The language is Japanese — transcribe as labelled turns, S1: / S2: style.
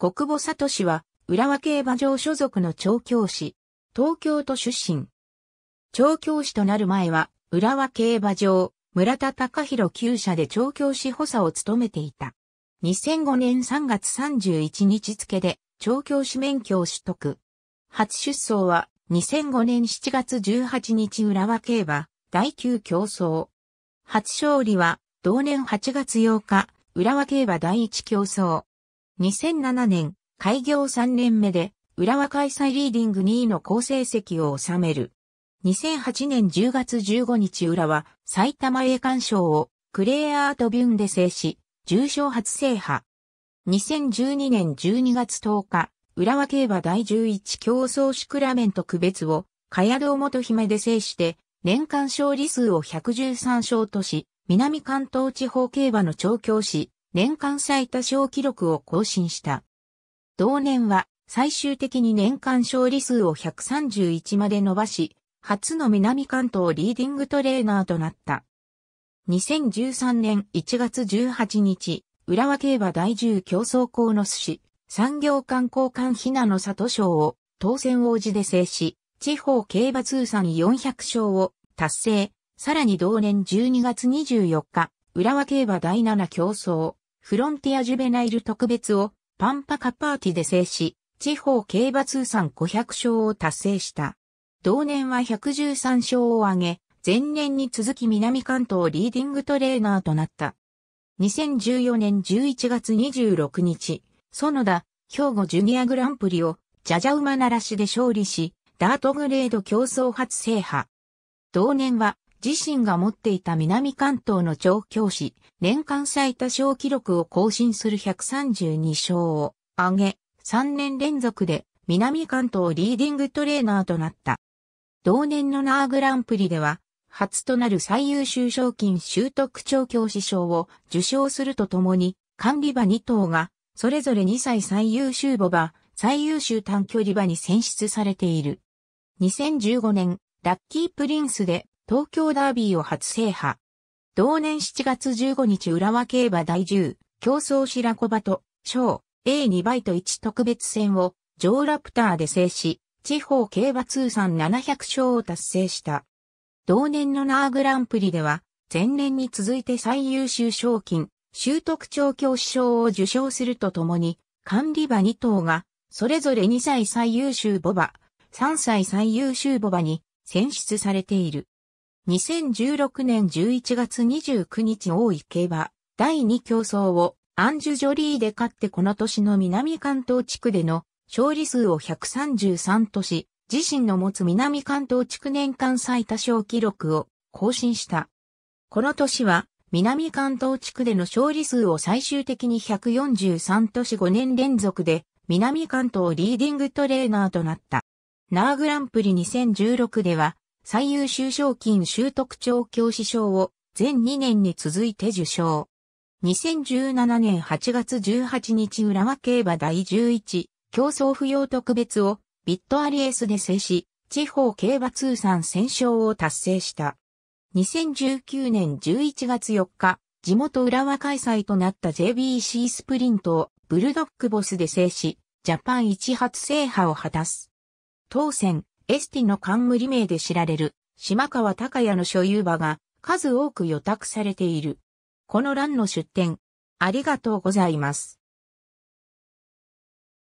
S1: 国母里氏は、浦和競馬場所属の調教師、東京都出身。調教師となる前は、浦和競馬場、村田隆弘厩舎で調教師補佐を務めていた。2005年3月31日付で、調教師免許を取得。初出走は、2005年7月18日浦和競馬、第9競争。初勝利は、同年8月8日、浦和競馬第1競争。2007年、開業3年目で、浦和開催リーディング2位の好成績を収める。2008年10月15日浦和、埼玉栄冠賞をクレーアートビュンで制し、重賞初制覇。2012年12月10日、浦和競馬第11競争シクラメント区別を、茅堂元姫で制して、年間勝利数を113勝とし、南関東地方競馬の調教師、年間最多勝記録を更新した。同年は最終的に年間勝利数を131まで伸ばし、初の南関東リーディングトレーナーとなった。2013年1月18日、浦和競馬第10競争校の寿司、産業観光館ひなの里賞を当選王子で制し、地方競馬通算400勝を達成。さらに同年12月24日、浦和競馬第7競争、フロンティアジュベナイル特別をパンパカパーティで制し、地方競馬通算500勝を達成した。同年は113勝を挙げ、前年に続き南関東リーディングトレーナーとなった。2014年11月26日、園田、兵庫ジュニアグランプリを、ジャジャ馬ならしで勝利し、ダートグレード競争初制覇。同年は、自身が持っていた南関東の調教師、年間最多勝記録を更新する132勝を上げ、3年連続で南関東リーディングトレーナーとなった。同年のナーグランプリでは、初となる最優秀賞金習得調教師賞を受賞するとともに、管理馬2頭が、それぞれ2歳最優秀母馬、最優秀短距離馬に選出されている。2015年、ラッキープリンスで東京ダービーを初制覇。同年7月15日浦和競馬第10、競争白子馬と、小、A2 倍と1特別戦を、ジョーラプターで制し、地方競馬通算700勝を達成した。同年のナーグランプリでは、前年に続いて最優秀賞金、習得調教師賞を受賞するとともに、管理馬2頭が、それぞれ2歳最優秀ボバ、3歳最優秀ボバに選出されている。2016年11月29日大井競馬第2競争をアンジュ・ジョリーで勝ってこの年の南関東地区での勝利数を133とし、自身の持つ南関東地区年間最多勝記録を更新した。この年は南関東地区での勝利数を最終的に143とし5年連続で南関東リーディングトレーナーとなった。ナーグランプリ2016では最優秀賞金習得調教師賞を全2年に続いて受賞。2017年8月18日浦和競馬第11競争不要特別をビットアリエスで制し、地方競馬通算戦勝を達成した。2019年11月4日、地元浦和開催となった JBC スプリントをブルドックボスで制し、ジャパン一発制覇を果たす。当選、エスティの冠名で知られる島川隆也の所有場が数多く予託されている。この欄の出展、ありがとうございます。